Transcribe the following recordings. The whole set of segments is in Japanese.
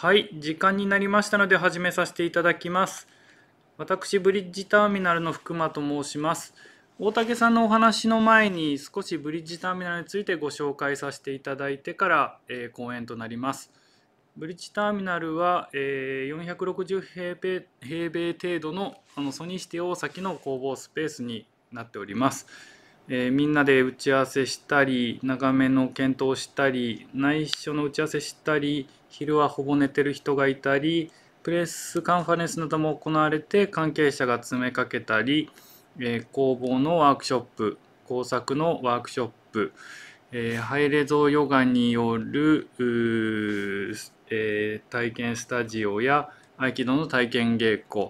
はい、時間になりましたので始めさせていただきます。私、ブリッジターミナルの福間と申します。大竹さんのお話の前に少しブリッジターミナルについてご紹介させていただいてから、えー、講演となります。ブリッジターミナルは、えー、460平米平米程度のあのソニーテ定大崎の工房スペースになっております。うんえー、みんなで打ち合わせしたり長めの検討したり内緒の打ち合わせしたり昼はほぼ寝てる人がいたりプレスカンファレンスなども行われて関係者が詰めかけたり、えー、工房のワークショップ工作のワークショップ、えー、ハイレゾヨガによる、えー、体験スタジオや合気道の体験稽古、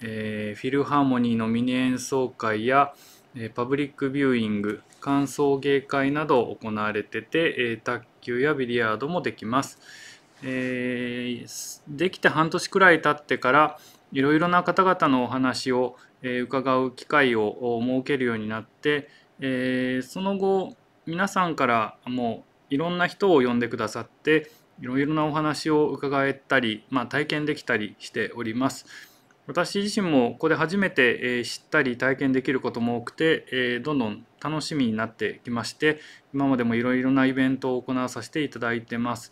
えフィルハーモニーのミニ演奏会や、パブリックビューイング、歓送迎会など行われてて、卓球やビリヤードもできます。えー、できて半年くらい経ってからいろいろな方々のお話を、伺う機会を設けるようになって、えー、その後皆さんからもういろんな人を呼んでくださっていろいろなお話を伺えたり、まあ、体験できたりしております。私自身もここで初めて知ったり体験できることも多くてどんどん楽しみになってきまして今までもいろいろなイベントを行わさせていただいてます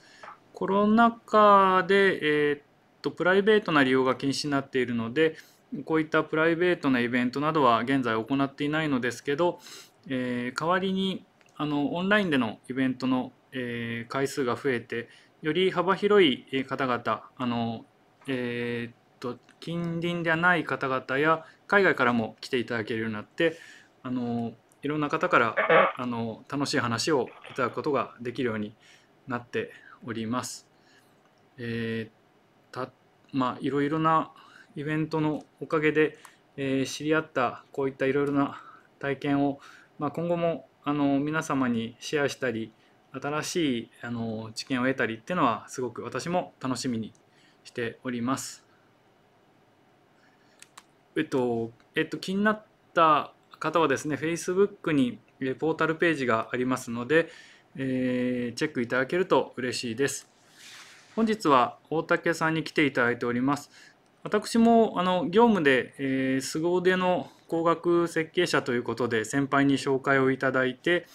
コロナ禍で、えー、っとプライベートな利用が禁止になっているのでこういったプライベートなイベントなどは現在行っていないのですけど、えー、代わりにあのオンラインでのイベントの、えー、回数が増えてより幅広い方々あの、えーと近隣ではない方々や海外からも来ていただけるようになってあのいろんな方からあの楽しい話をいただくことができるようになっております。えー、たまあいろいろなイベントのおかげで、えー、知り合ったこういったいろいろな体験を、まあ、今後もあの皆様にシェアしたり新しいあの知見を得たりっていうのはすごく私も楽しみにしております。えっと、えっと、気になった方はですね、Facebook にポータルページがありますので、えー、チェックいただけると嬉しいです。本日は大竹さんに来ていただいております。私もあの業務で、えー、凄腕の工学設計者ということで先輩に紹介をいただいて、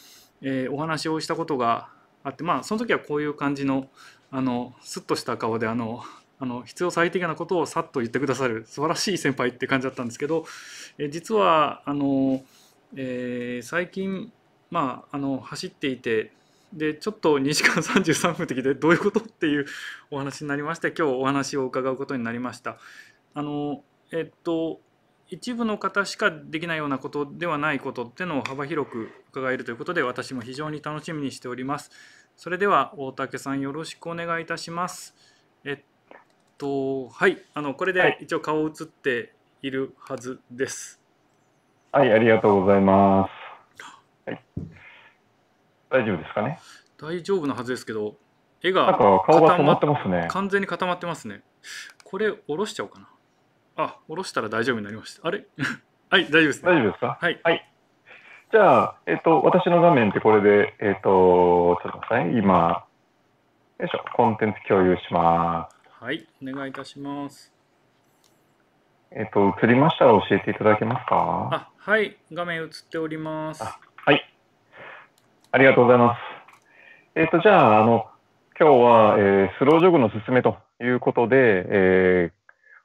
えー、お話をしたことがあってまあその時はこういう感じのあのスッとした顔であのあの必要最低限なことをさっと言ってくださる素晴らしい先輩って感じだったんですけど、え実はあの、えー、最近、まあ、あの走っていてでちょっと2時間33分的でどういうことっていうお話になりまして今日お話を伺うことになりました。あのえっと一部の方しかできないようなことではないことっていうのを幅広く伺えるということで私も非常に楽しみにしております。それでは大竹さんよろしくお願いいたします。とはいあのこれで一応顔映っているはずです。はい、ありがとうございます。はい、大丈夫ですかね。大丈夫なはずですけど、絵が顔が止まってますね。完全に固まってますね。これ下ろしちゃおうかな。あ、下ろしたら大丈夫になりました。あれ はい、大丈夫です、ね、大丈夫ですか、はい、はい。じゃあ、えっ、ー、と、私の画面ってこれで、えっ、ー、と、ちょっと待ってください。今、よいしょ、コンテンツ共有します。はい、お願いいたします。えっと、映りましたら教えていただけますかはい、画面映っております。はい。ありがとうございます。えっと、じゃあ、あの、今日は、えー、スロージョグの勧めということで、えー、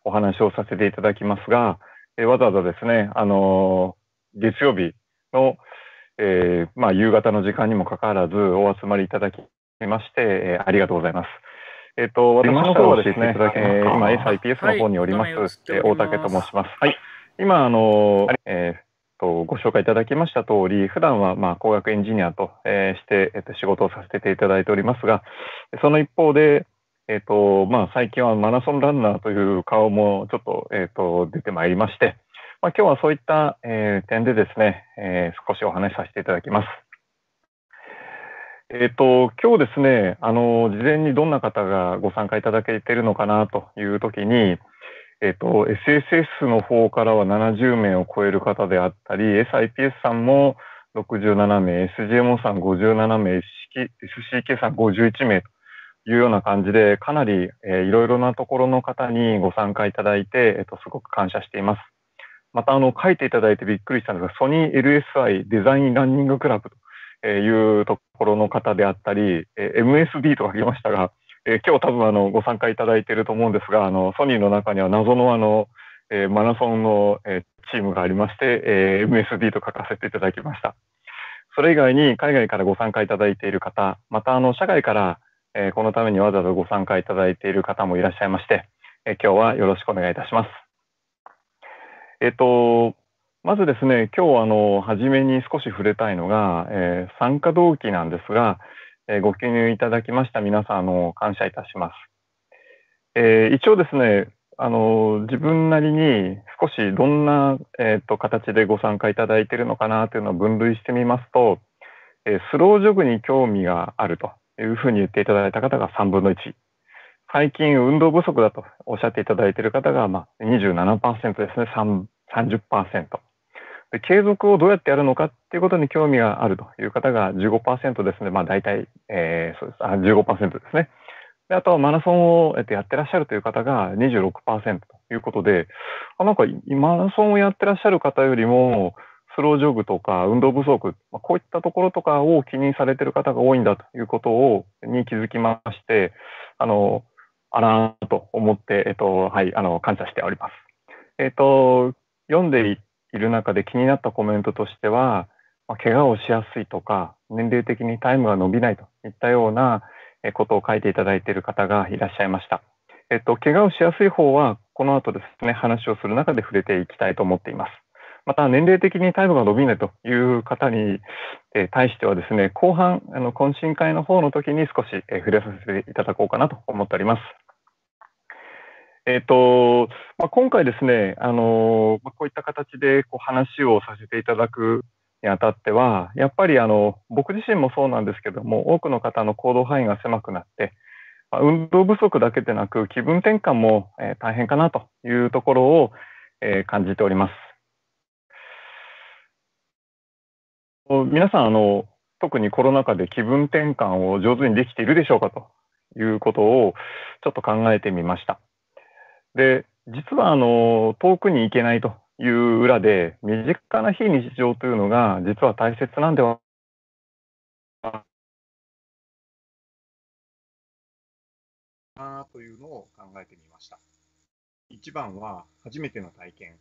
お話をさせていただきますが、えー、わざわざですね、あの月曜日の、えまあ、夕方の時間にもかかわらずお集まりいただきまして、えありがとうございます。えっ、ー、と、私の方はですね、えー、今、SIPS の方におります、はい、大竹と申します。はい。今、あの、えーとご紹介いただきました通り、普段はまあ工学エンジニアと、えして、えー、と仕事をさせていただいておりますが、その一方で、えーとまあ、最近はマラソンランナーという顔もちょっと,、えー、と出てまいりまして、まあ、今日はそういった、え点でですね、え少しお話しさせていただきます。えっと、今日ですね、あの、事前にどんな方がご参加いただけてるのかなというときに、えっと、SSS の方からは70名を超える方であったり、SIPS さんも67名、SGMO さん57名、SCK さん51名というような感じで、かなり、えー、いろいろなところの方にご参加いただいて、えっと、すごく感謝しています。また、あの、書いていただいてびっくりしたのが、ソニー LSI デザインランニングクラブとえいうところの方であったり、MSD と書きましたが、えー、今日多分あのご参加いただいていると思うんですが、あのソニーの中には謎のあの、えー、マラソンの、えー、チームがありまして、えー、MSD と書かせていただきました。それ以外に海外からご参加いただいている方、またあの社外から、えー、このためにわざわざご参加いただいている方もいらっしゃいまして、えー、今日はよろしくお願いいたします。えっ、と、まずですね、今日あの、初めに少し触れたいのが、えー、参加動機なんですが、えー、ご記入いただきました皆さん、あの、感謝いたします。えー、一応ですね、あの、自分なりに少しどんな、えっ、と、形でご参加いただいているのかなというのを分類してみますと、えスロージョグに興味があるというふうに言っていただいた方が3分の1。最近運動不足だとおっしゃっていただいている方が、まあ、27%ですね、3 30%。で継続をどうやってやるのかっていうことに興味があるという方が15%ですね、まあ、大体、えー、そうですあ15%ですねで。あとはマラソンをやってらっしゃるという方が26%ということで、あなんかマラソンをやってらっしゃる方よりも、スロージョグとか運動不足、まあ、こういったところとかを気にされてる方が多いんだということをに気づきまして、あの、あらーと思って、えっと、はい、あの、感謝しております。えっと、読んでいいる中で気になったコメントとしては、まあ、怪我をしやすいとか、年齢的にタイムが伸びないといったようなことを書いていただいている方がいらっしゃいました。えっと、怪我をしやすい方は、この後ですね、話をする中で触れていきたいと思っています。また、年齢的にタイムが伸びないという方に、え対してはですね、後半、あの、懇親会の方の時に少し、え触れさせていただこうかなと思っております。えーとまあ、今回ですね、あのー、こういった形でこう話をさせていただくにあたっては、やっぱりあの僕自身もそうなんですけども、多くの方の行動範囲が狭くなって、まあ、運動不足だけでなく、気分転換も、えー、大変かなというところを、えー、感じております。皆さんあの、特にコロナ禍で気分転換を上手にできているでしょうかということをちょっと考えてみました。で、実はあの、遠くに行けないという裏で、身近な非日常というのが、実は大切なんではなというのを考えてみました。一番は、初めての体験。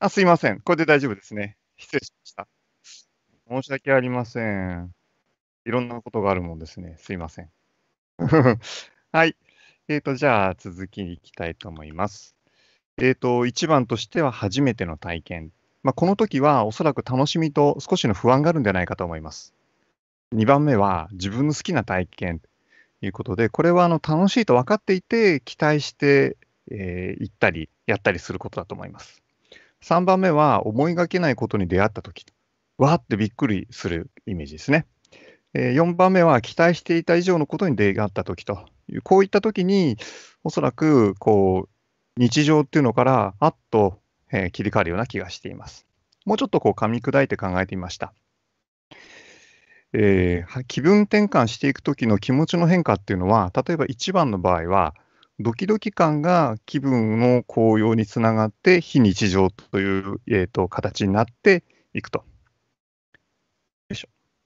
あ、すいません。これで大丈夫ですね。失礼しました。申し訳ありません。いろんなことがあるもんですね。すいません。はい。えっ、ー、と、じゃあ続きに行きたいと思います。えっ、ー、と、1番としては初めての体験。まあ、この時はおそらく楽しみと少しの不安があるんじゃないかと思います。2番目は自分の好きな体験ということで、これはあの楽しいと分かっていて、期待して、えー、行ったり、やったりすることだと思います。3番目は思いがけないことに出会った時わーってびっくりするイメージですね。4番目は期待していた以上のことに出会った時という、こういった時に、おそらくこう日常っていうのから、あっと、え切り替わるような気がしています。もうちょっとこう噛み砕いて考えてみました。えー、気分転換していく時の気持ちの変化っていうのは、例えば1番の場合は、ドキドキ感が気分の高揚につながって非日常という、えーと、形になっていくと。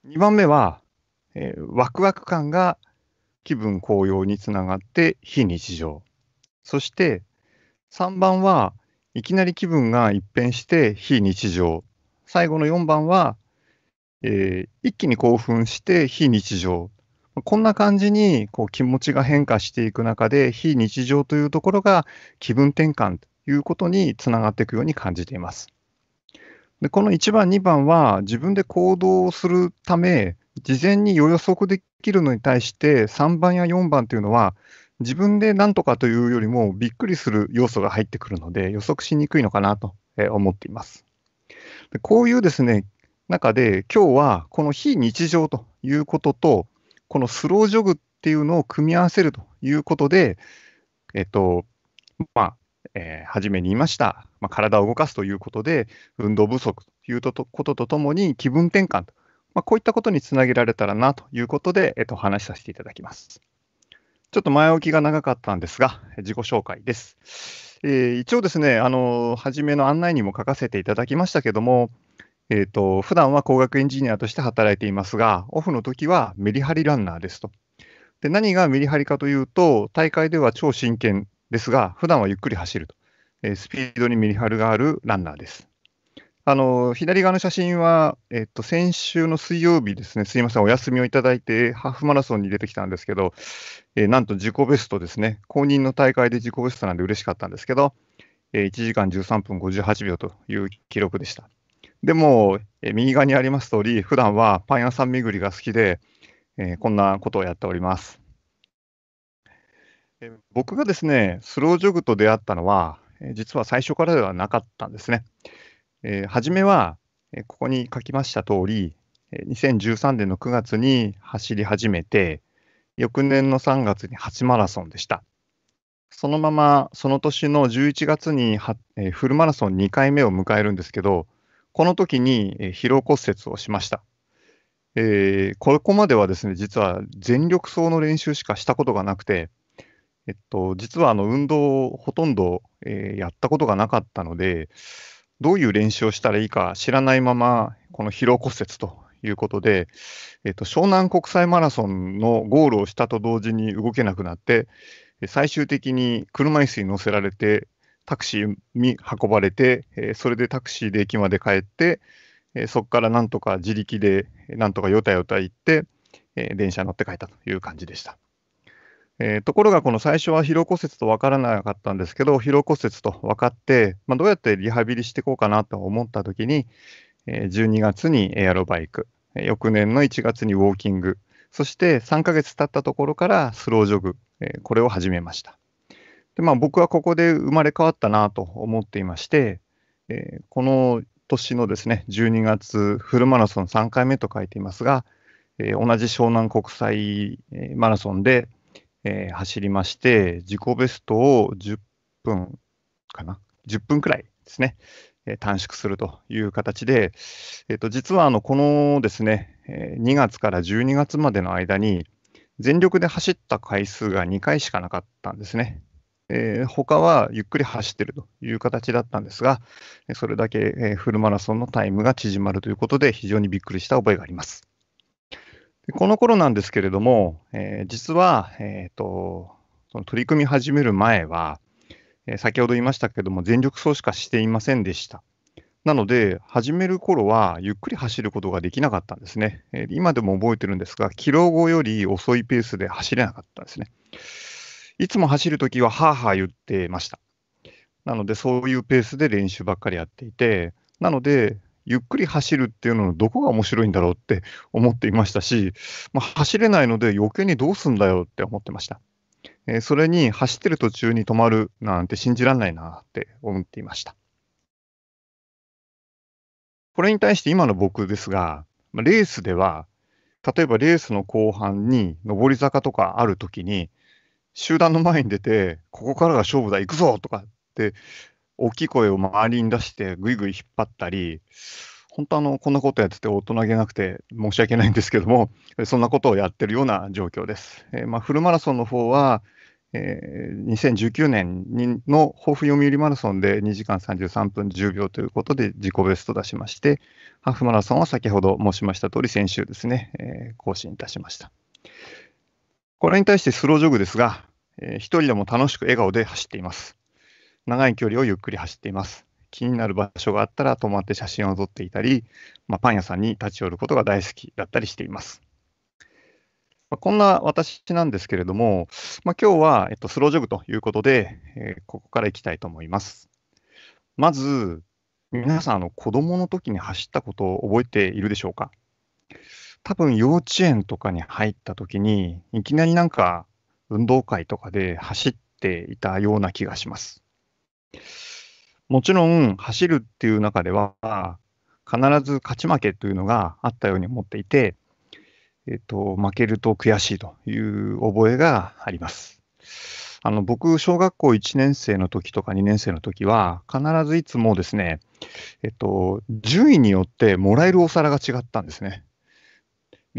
2番目は、えー、ワクワク感が気分高揚につながって非日常。そして3番はいきなり気分が一変して非日常。最後の4番は、えー、一気に興奮して非日常。こんな感じにこう気持ちが変化していく中で、非日常というところが気分転換ということにつながっていくように感じています。でこの1番、2番は自分で行動をするため、事前に予測できるのに対して、3番や4番というのは、自分で何とかというよりもびっくりする要素が入ってくるので、予測しにくいのかなと思っています。でこういうですね、中で、今日はこの非日常ということと、このスロージョグっていうのを組み合わせるということで、えっと、まあ、えー、初めに言いました、まあ、体を動かすということで、運動不足ということとともに、気分転換と、まあ、こういったことにつなげられたらなということで、えっと、話させていただきます。ちょっと前置きが長かったんですが、自己紹介です。えー、一応ですね、あの、初めの案内にも書かせていただきましたけども、えっ、ー、と、普段は工学エンジニアとして働いていますが、オフの時はメリハリランナーですと。で、何がメリハリかというと、大会では超真剣ですが、普段はゆっくり走ると。えー、スピードにメリハリがあるランナーです。あの、左側の写真は、えっ、と、先週の水曜日ですね、すいません、お休みをいただいて、ハーフマラソンに出てきたんですけど、えー、なんと自己ベストですね、公認の大会で自己ベストなんで嬉しかったんですけど、え1時間13分58秒という記録でした。でも、え右側にあります通り、普段はパン屋さん巡りが好きで、えこんなことをやっております。え僕がですね、スロージョグと出会ったのは、え実は最初からではなかったんですね。え初めは、えここに書きました通り、2013年の9月に走り始めて、翌年の3月に初マラソンでした。そのまま、その年の11月にフルマラソン2回目を迎えるんですけど、この時に疲労骨折をしました。えー、ここまではですね、実は全力走の練習しかしたことがなくて、えっと、実はあの運動をほとんど、えー、やったことがなかったので、どういう練習をしたらいいか知らないまま、この疲労骨折ということで、えっと、湘南国際マラソンのゴールをしたと同時に動けなくなって、最終的に車椅子に乗せられてタクシーに運ばれて、えそれでタクシーで駅まで帰って、えそこからなんとか自力で、なんとかよたよた行って、え電車乗って帰ったという感じでした。えー、ところが、この最初は疲労骨折と分からなかったんですけど、疲労骨折と分かって、まあ、どうやってリハビリしていこうかなと思ったときに、え12月にエアロバイク、翌年の1月にウォーキング、そして3ヶ月経ったところからスロージョグ、えこれを始めました。で、まあ、僕はここで生まれ変わったなと思っていまして、えー、この年のですね、12月フルマラソン3回目と書いていますが、えー、同じ湘南国際、えマラソンで、えー、走りまして、自己ベストを10分かな、10分くらいですね、え短縮するという形で、えー、と実はあのこのですね、え2月から12月までの間に、全力で走った回数が2回しかなかったんですね。えー、他はゆっくり走ってるという形だったんですが、それだけ、えフルマラソンのタイムが縮まるということで、非常にびっくりした覚えがあります。でこの頃なんですけれども、えー、実は、えーと、その取り組み始める前は、え先ほど言いましたけれども、全力走しかしていませんでした。なので、始める頃はゆっくり走ることができなかったんですね。え今でも覚えてるんですが、キロ後より遅いペースで走れなかったんですね。いつも走るときははあはあ言ってました。なので、そういうペースで練習ばっかりやっていて、なので、ゆっくり走るっていうののどこが面白いんだろうって思っていましたし、まあ、走れないので余計にどうすんだよって思ってました。えー、それに走ってる途中に止まるなんて信じられないなって思っていました。これに対して今の僕ですが、レースでは、例えばレースの後半に上り坂とかあるときに、集団の前に出て、ここからが勝負だ、行くぞとかって、大きい声を周りに出して、ぐいぐい引っ張ったり、本当あの、こんなことやってて大人げなくて申し訳ないんですけども、そんなことをやってるような状況です。えー、まあ、フルマラソンの方は、えー、2019年の豊富読売マラソンで2時間33分10秒ということで自己ベスト出しまして、ハーフマラソンは先ほど申しました通り先週ですね、えー、更新いたしました。これに対してスロージョグですが、えー、一人でも楽しく笑顔で走っています。長い距離をゆっくり走っています。気になる場所があったら止まって写真を撮っていたり、まあ、パン屋さんに立ち寄ることが大好きだったりしています。まあ、こんな私なんですけれども、まあ、今日は、えっと、スロージョグということで、えー、ここからいきたいと思います。まず、皆さん、あの子供の時に走ったことを覚えているでしょうか多分幼稚園とかに入った時に、いきなりなんか運動会とかで走っていたような気がします。もちろん走るっていう中では必ず勝ち負けというのがあったように思っていて、えっと、負けると悔しいという覚えがあります。あの僕、小学校1年生の時とか2年生の時は、必ずいつもですね、えっと、順位によってもらえるお皿が違ったんですね。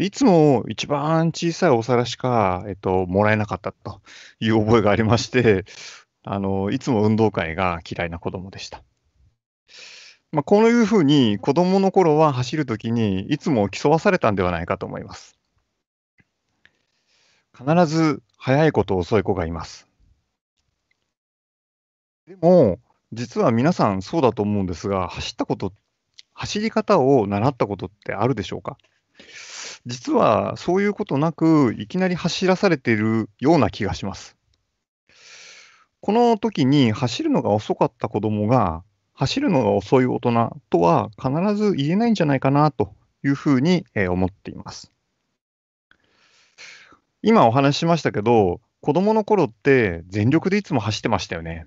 いつも一番小さいお皿しか、えっと、もらえなかったという覚えがありまして、あの、いつも運動会が嫌いな子供でした。まあ、こういうふうに子供の頃は走るときにいつも競わされたんではないかと思います。必ず早い子と遅い子がいます。でも、実は皆さんそうだと思うんですが、走ったこと、走り方を習ったことってあるでしょうか実はそういうことなく、いきなり走らされているような気がします。この時に走るのが遅かった子供が、走るのが遅い大人とは必ず言えないんじゃないかなというふうに思っています。今お話ししましたけど、子供の頃って全力でいつも走ってましたよね。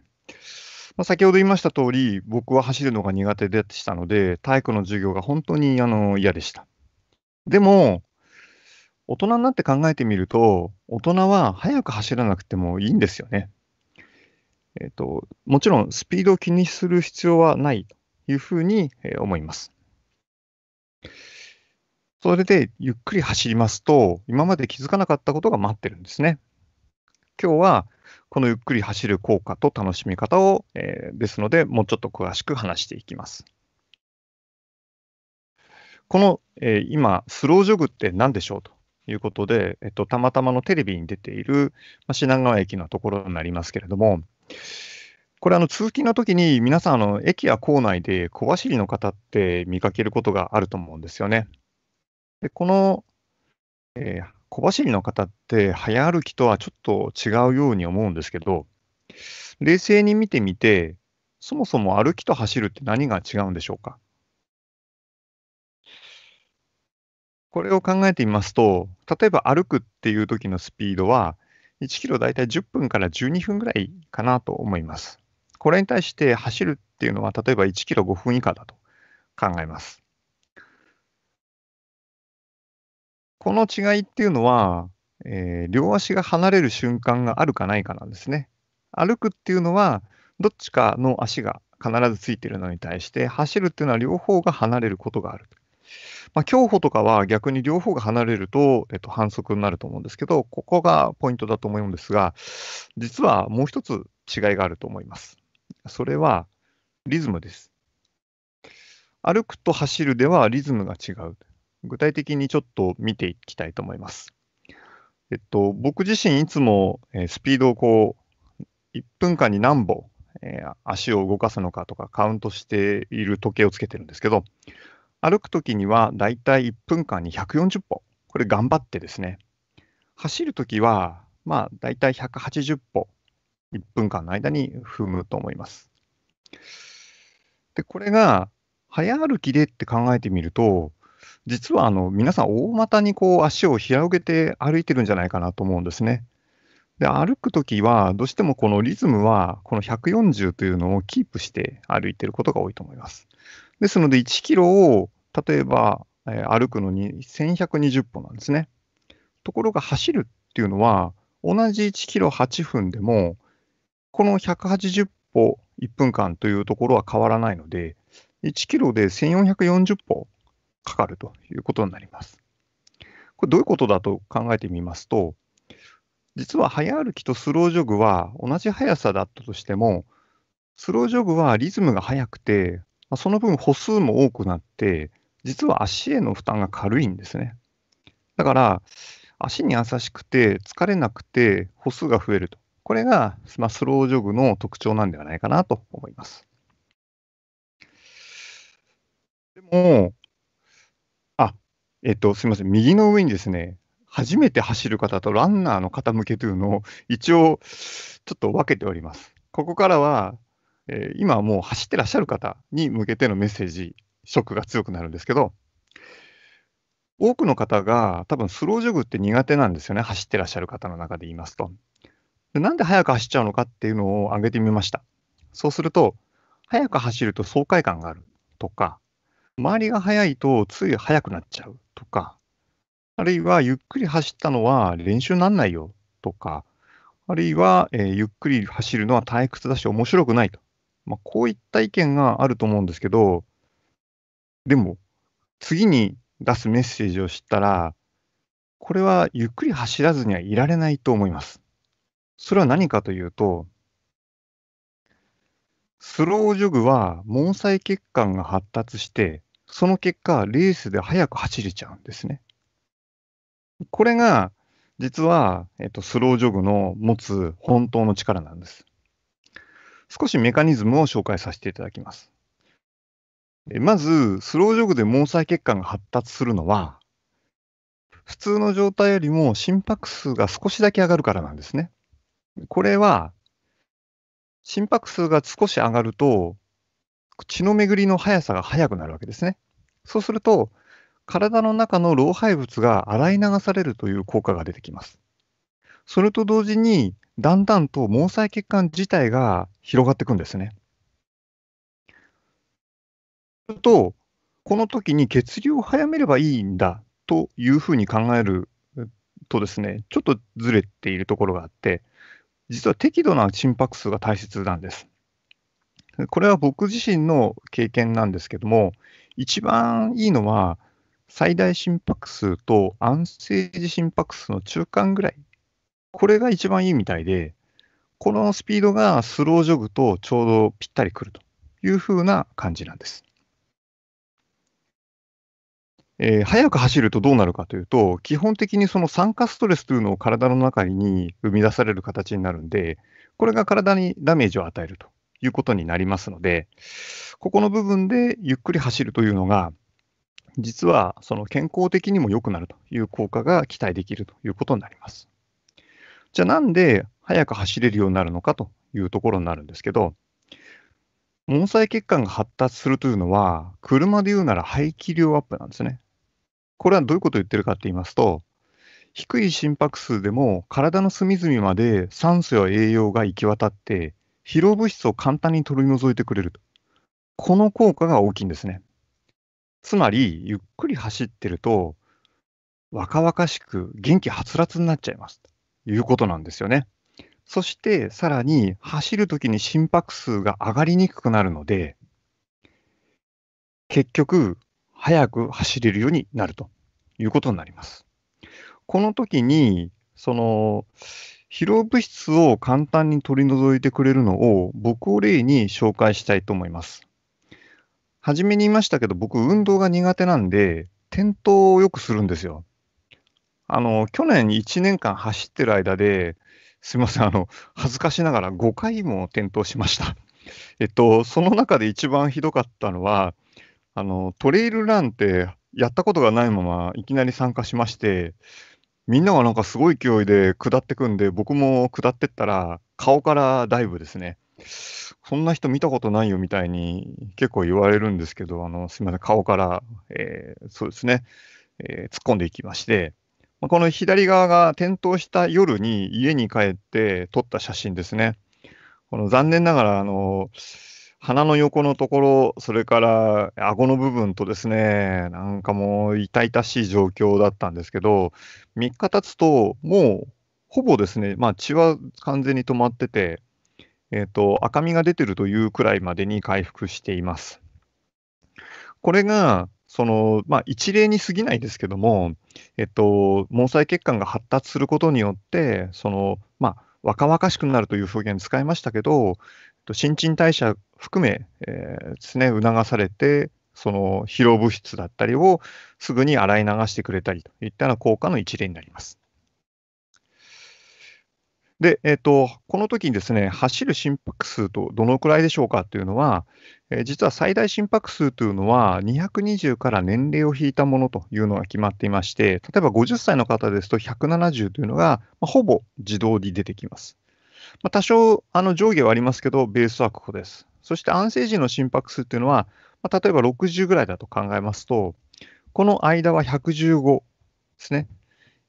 まあ、先ほど言いました通り、僕は走るのが苦手でしたので、体育の授業が本当にあの嫌でした。でも、大人になって考えてみると、大人は速く走らなくてもいいんですよね。えっ、と、もちろんスピードを気にする必要はないというふうに思います。それでゆっくり走りますと、今まで気づかなかったことが待ってるんですね。今日はこのゆっくり走る効果と楽しみ方を、えー、ですので、もうちょっと詳しく話していきます。この、えー、今、スロージョグって何でしょうということで、えっと、たまたまのテレビに出ている、まあ、品川駅のところになりますけれども、これ、あの通勤の時に皆さんあの、駅や構内で小走りの方って見かけることがあると思うんですよね。でこの、えー、小走りの方って、早歩きとはちょっと違うように思うんですけど、冷静に見てみて、そもそも歩きと走るって何が違うんでしょうか。これを考えてみますと、例えば歩くっていう時のスピードは、1キロ大体10分から12分ぐらいかなと思います。これに対して走るっていうのは、例えば1キロ5分以下だと考えます。この違いっていうのは、えー、両足が離れる瞬間があるかないかなんですね。歩くっていうのは、どっちかの足が必ずついてるのに対して、走るっていうのは両方が離れることがあると。まあ、競歩とかは逆に両方が離れると、えっと、反則になると思うんですけど、ここがポイントだと思うんですが、実はもう一つ違いがあると思います。それはリズムです。歩くと走るではリズムが違う。具体的にちょっと見ていきたいと思います。えっと、僕自身いつも、スピードをこう、1分間に何歩、えー、足を動かすのかとかカウントしている時計をつけてるんですけど、歩くときにはだいたい1分間に140歩、これ頑張ってですね、走るときは、まあ、だいたい180歩、1分間の間に踏むと思います。で、これが、早歩きでって考えてみると、実はあの皆さん大股にこう足を広げて歩いてるんじゃないかなと思うんですね。で歩くときはどうしてもこのリズムはこの140というのをキープして歩いてることが多いと思います。ですので1キロを例えば、えー、歩くのに1120歩なんですね。ところが走るっていうのは、同じ1キロ8分でも、この180歩1分間というところは変わらないので、1キロで1440歩かかるということになります。これどういうことだと考えてみますと、実は早歩きとスロージョグは同じ速さだったとしても、スロージョグはリズムが速くて、その分歩数も多くなって、実は足への負担が軽いんですね。だから、足に優しくて、疲れなくて、歩数が増えると。これが、まあ、スロージョグの特徴なんではないかなと思います。でも、あ、えっと、すみません。右の上にですね、初めて走る方とランナーの方向けというのを一応ちょっと分けております。ここからは、えー、今もう走ってらっしゃる方に向けてのメッセージショックが強くなるんですけど、多くの方が多分スロージョグって苦手なんですよね、走ってらっしゃる方の中で言いますと。でなんで速く走っちゃうのかっていうのを挙げてみました。そうすると、速く走ると爽快感があるとか、周りが速いとつい速くなっちゃうとか、あるいはゆっくり走ったのは練習なんないよとか、あるいは、えー、ゆっくり走るのは退屈だし面白くないと。まあ、こういった意見があると思うんですけど、でも、次に出すメッセージを知ったら、これはゆっくり走らずにはいられないと思います。それは何かというと、スロージョグは毛細血管が発達して、その結果、レースで速く走れちゃうんですね。これが、実は、えっと、スロージョグの持つ本当の力なんです。少しメカニズムを紹介させていただきます。まず、スロージョグで毛細血管が発達するのは、普通の状態よりも心拍数が少しだけ上がるからなんですね。これは、心拍数が少し上がると、血の巡りの速さが速くなるわけですね。そうすると、体の中の老廃物が洗い流されるという効果が出てきます。それと同時に、だんだんと毛細血管自体が広がっていくんですね。ると、この時に血流を早めればいいんだというふうに考えるとですね、ちょっとずれているところがあって、実は適度な心拍数が大切なんです。これは僕自身の経験なんですけども、一番いいのは、最大心拍数と安静時心拍数の中間ぐらい、これが一番いいみたいで、このスピードがスロージョグとちょうどぴったりくるというふうな感じなんです。えー、速く走るとどうなるかというと、基本的にその酸化ストレスというのを体の中に生み出される形になるんで、これが体にダメージを与えるということになりますので、ここの部分でゆっくり走るというのが、実はその健康的にも良くなるという効果が期待できるということになります。じゃあなんで速く走れるようになるのかというところになるんですけど、毛細血管が発達するというのは、車で言うなら排気量アップなんですね。これはどういうことを言ってるかって言いますと、低い心拍数でも体の隅々まで酸素や栄養が行き渡って、疲労物質を簡単に取り除いてくれると。この効果が大きいんですね。つまり、ゆっくり走ってると、若々しく元気はつらつになっちゃいます。ということなんですよね。そして、さらに、走るときに心拍数が上がりにくくなるので、結局、速く走れるようになるということになります。この時に、その、疲労物質を簡単に取り除いてくれるのを僕を例に紹介したいと思います。はじめに言いましたけど、僕、運動が苦手なんで、転倒をよくするんですよ。あの、去年1年間走ってる間で、すいません、あの、恥ずかしながら5回も転倒しました。えっと、その中で一番ひどかったのは、あの、トレイルランって、やったことがないまま、いきなり参加しまして、みんながなんかすごい勢いで下ってくんで、僕も下ってったら、顔からダイブですね。そんな人見たことないよみたいに結構言われるんですけど、あのすみません、顔から、えー、そうですね、えー、突っ込んでいきまして、まあ、この左側が転倒した夜に家に帰って撮った写真ですね。この残念ながら、あの、鼻の横のところ、それから顎の部分とですね、なんかもう痛々しい状況だったんですけど、3日経つと、もうほぼですね、まあ、血は完全に止まってて、えーと、赤みが出てるというくらいまでに回復しています。これが、そのまあ、一例に過ぎないですけども、えっと、毛細血管が発達することによって、そのまあ、若々しくなるという表現使いましたけど、新陳代謝含め、えー、ですね、促されて、その疲労物質だったりをすぐに洗い流してくれたりといったような効果の一例になります。で、えーと、この時にですね走る心拍数とどのくらいでしょうかというのは、えー、実は最大心拍数というのは220から年齢を引いたものというのが決まっていまして例えば50歳の方ですと170というのが、まあ、ほぼ自動で出てきます。まあ、多少あの上下はありますけど、ベースはここです。そして安静時の心拍数っていうのは、まあ、例えば60ぐらいだと考えますと、この間は115ですね。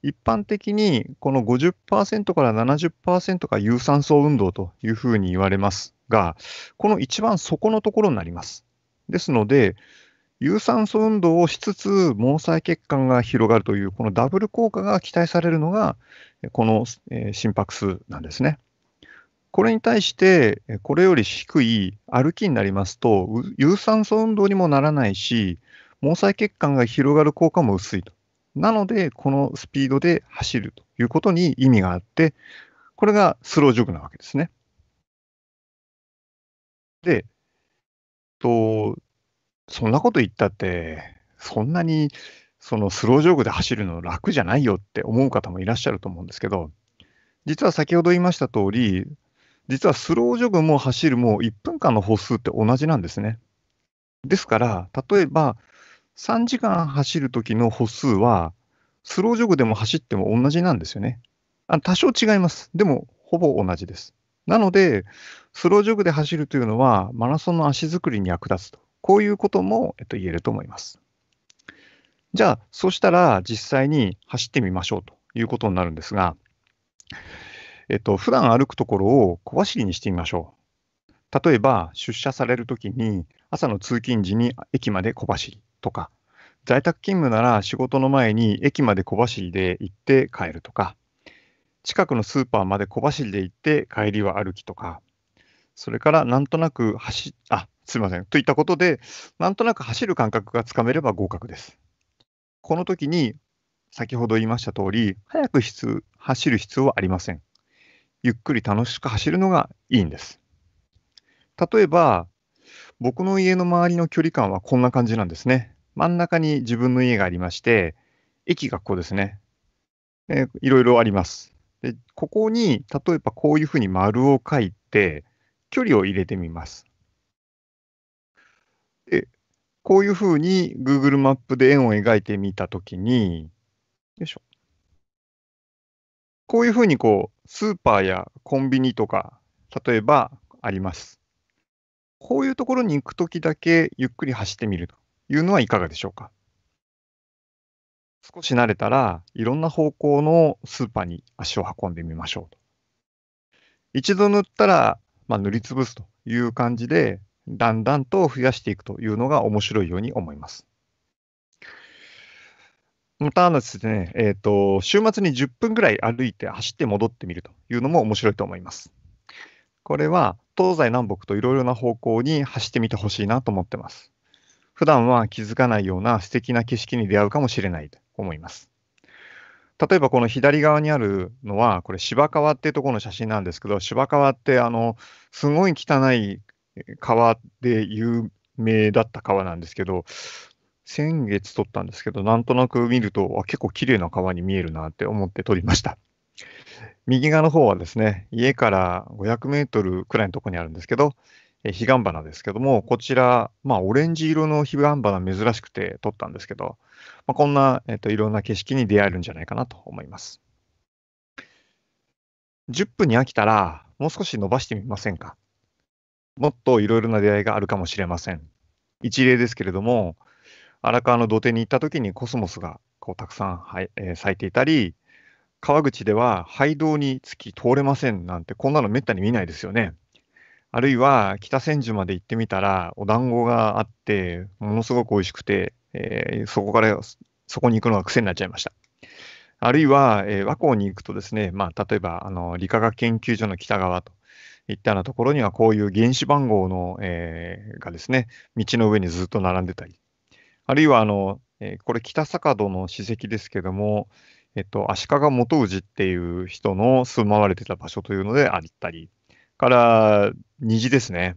一般的にこの50%から70%が有酸素運動というふうに言われますが、この一番底のところになります。ですので、有酸素運動をしつつ毛細血管が広がるというこのダブル効果が期待されるのがこの心拍数なんですね。これに対して、これより低い歩きになりますと、有酸素運動にもならないし、毛細血管が広がる効果も薄いと。なので、このスピードで走るということに意味があって、これがスロージョグなわけですね。で、と、そんなこと言ったって、そんなにそのスロージョグで走るの楽じゃないよって思う方もいらっしゃると思うんですけど、実は先ほど言いました通り、実はスロージョグも走るも1分間の歩数って同じなんですね。ですから、例えば3時間走るときの歩数は、スロージョグでも走っても同じなんですよね。あ多少違います。でも、ほぼ同じです。なので、スロージョグで走るというのは、マラソンの足作りに役立つと。こういうことも、えっと、言えると思います。じゃあ、そしたら実際に走ってみましょうということになるんですが、えっと、普段歩くところを小走りにしてみましょう。例えば、出社されるときに、朝の通勤時に駅まで小走りとか、在宅勤務なら仕事の前に駅まで小走りで行って帰るとか、近くのスーパーまで小走りで行って帰りは歩きとか、それからなんとなく走、あ、すいません。といったことで、なんとなく走る感覚がつかめれば合格です。この時に、先ほど言いました通り、早く走る必要はありません。ゆっくり楽しく走るのがいいんです。例えば、僕の家の周りの距離感はこんな感じなんですね。真ん中に自分の家がありまして、駅がここですね。えー、いろいろあります。でここに、例えばこういうふうに丸を書いて、距離を入れてみます。でこういうふうに Google マップで円を描いてみたときに、よいしょ。こういうふうにこうスーパーやコンビニとか、例えばあります。こういうところに行くときだけゆっくり走ってみるというのはいかがでしょうか。少し慣れたらいろんな方向のスーパーに足を運んでみましょうと。一度塗ったら、まあ、塗りつぶすという感じでだんだんと増やしていくというのが面白いように思います。タまたですね、えーと、週末に10分ぐらい歩いて走って戻ってみるというのも面白いと思います。これは東西南北といろいろな方向に走ってみてほしいなと思ってます。普段は気づかないような素敵な景色に出会うかもしれないと思います。例えばこの左側にあるのは、これ芝川っていうところの写真なんですけど、芝川ってあの、すごい汚い川で有名だった川なんですけど、先月撮ったんですけど、なんとなく見ると、あ結構綺麗な川に見えるなって思って撮りました。右側の方はですね、家から500メートルくらいのところにあるんですけど、え彼岸花ですけども、こちら、まあ、オレンジ色の彼岸花珍しくて撮ったんですけど、まあ、こんな、えっと、いろんな景色に出会えるんじゃないかなと思います。10分に飽きたら、もう少し伸ばしてみませんかもっといろいろな出会いがあるかもしれません。一例ですけれども、荒川の土手に行った時にコスモスがこうたくさん、はいえー、咲いていたり、川口では廃道につき通れませんなんて、こんなのめったに見ないですよね。あるいは北千住まで行ってみたら、お団子があって、ものすごく美味しくて、えー、そこからそこに行くのが癖になっちゃいました。あるいは、えー、和光に行くとですね、まあ、例えばあの理化学研究所の北側といったようなところには、こういう原子番号の、えー、がですね、道の上にずっと並んでたり、あるいはあの、えこれ北坂戸の史跡ですけども、えっと、足利元氏っていう人の住まわれてた場所というのであったり、から虹ですね。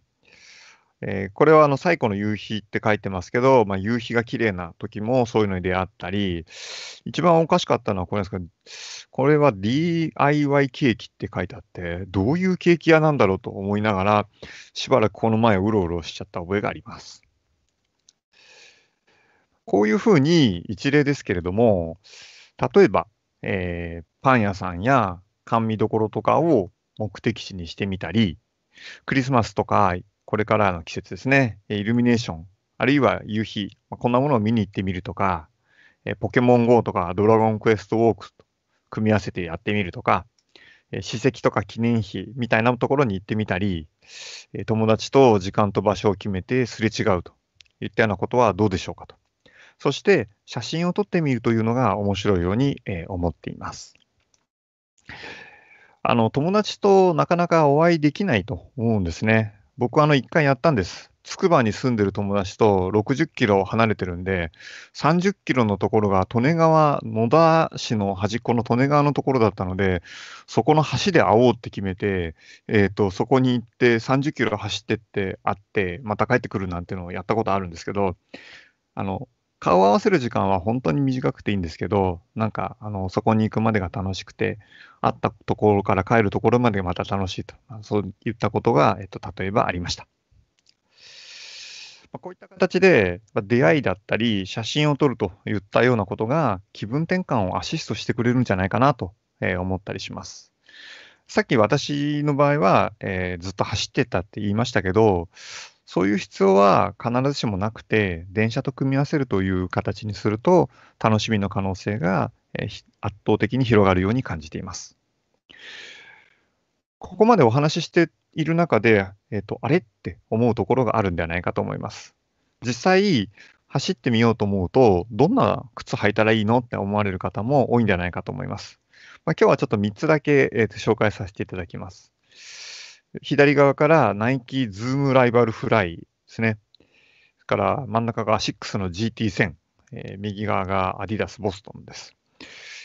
えー、これはあの最古の夕日って書いてますけど、まあ、夕日が綺麗な時もそういうのに出会ったり、一番おかしかったのはこれですけど、これは DIY ケーキって書いてあって、どういうケーキ屋なんだろうと思いながら、しばらくこの前をうろうろしちゃった覚えがあります。こういうふうに一例ですけれども、例えば、えー、パン屋さんや甘味どころとかを目的地にしてみたり、クリスマスとか、これからの季節ですね、イルミネーション、あるいは夕日、こんなものを見に行ってみるとか、ポケモン GO とかドラゴンクエストウォークと組み合わせてやってみるとか、史跡とか記念碑みたいなところに行ってみたり、友達と時間と場所を決めてすれ違うといったようなことはどうでしょうかと。そして写真を撮ってみるというのが面白いように、え思っています。あの友達となかなかお会いできないと思うんですね。僕はあの1回やったんです。つくばに住んでる友達と60キロ離れてるんで、30キロのところが利根川、野田市の端っこの利根川のところだったので、そこの橋で会おうって決めて、えーと、そこに行って30キロ走ってって会って、また帰ってくるなんていうのをやったことあるんですけど、あの顔を合わせる時間は本当に短くていいんですけど、なんか、あの、そこに行くまでが楽しくて、会ったところから帰るところまでまた楽しいと、そういったことが、えっと、例えばありました。まあ、こういった形で、出会いだったり、写真を撮るといったようなことが、気分転換をアシストしてくれるんじゃないかなと、え思ったりします。さっき私の場合は、えー、ずっと走ってたって言いましたけど、そういう必要は必ずしもなくて、電車と組み合わせるという形にすると、楽しみの可能性が圧倒的に広がるように感じています。ここまでお話ししている中で、えっ、と、あれって思うところがあるんではないかと思います。実際、走ってみようと思うと、どんな靴履いたらいいのって思われる方も多いんじゃないかと思います。まあ、今日はちょっと3つだけ、えー、と紹介させていただきます。左側からナイキズームライバルフライですね。から真ん中がアシックスの GT1000、えー、右側がアディダスボストンです。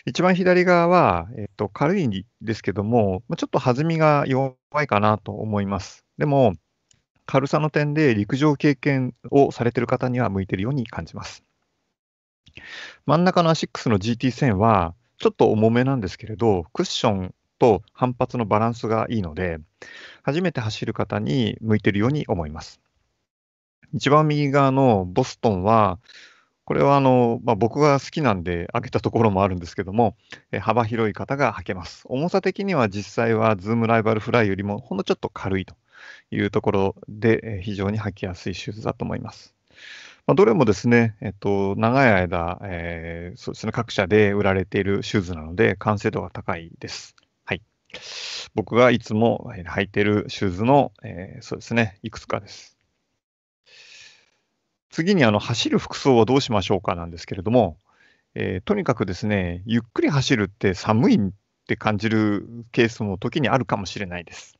一番左側は、えっと、軽いんですけども、ちょっと弾みが弱いかなと思います。でも、軽さの点で陸上経験をされている方には向いているように感じます。真ん中のアシックスの GT1000 は、ちょっと重めなんですけれど、クッションと反発のバランスがいいので、初めて走る方に向いてるように思います。一番右側のボストンは、これはあの、まあ、僕が好きなんで開けたところもあるんですけども、え幅広い方が履けます。重さ的には実際はズームライバルフライよりもほんのちょっと軽いというところで、え非常に履きやすいシューズだと思います。まあ、どれもですね、えっと、長い間、えー、そうですね、各社で売られているシューズなので、完成度が高いです。僕がいつも履いてるシューズの、えー、そうですね、いくつかです。次にあの走る服装はどうしましょうかなんですけれども、えー、とにかくですね、ゆっくり走るって寒いって感じるケースも時にあるかもしれないです。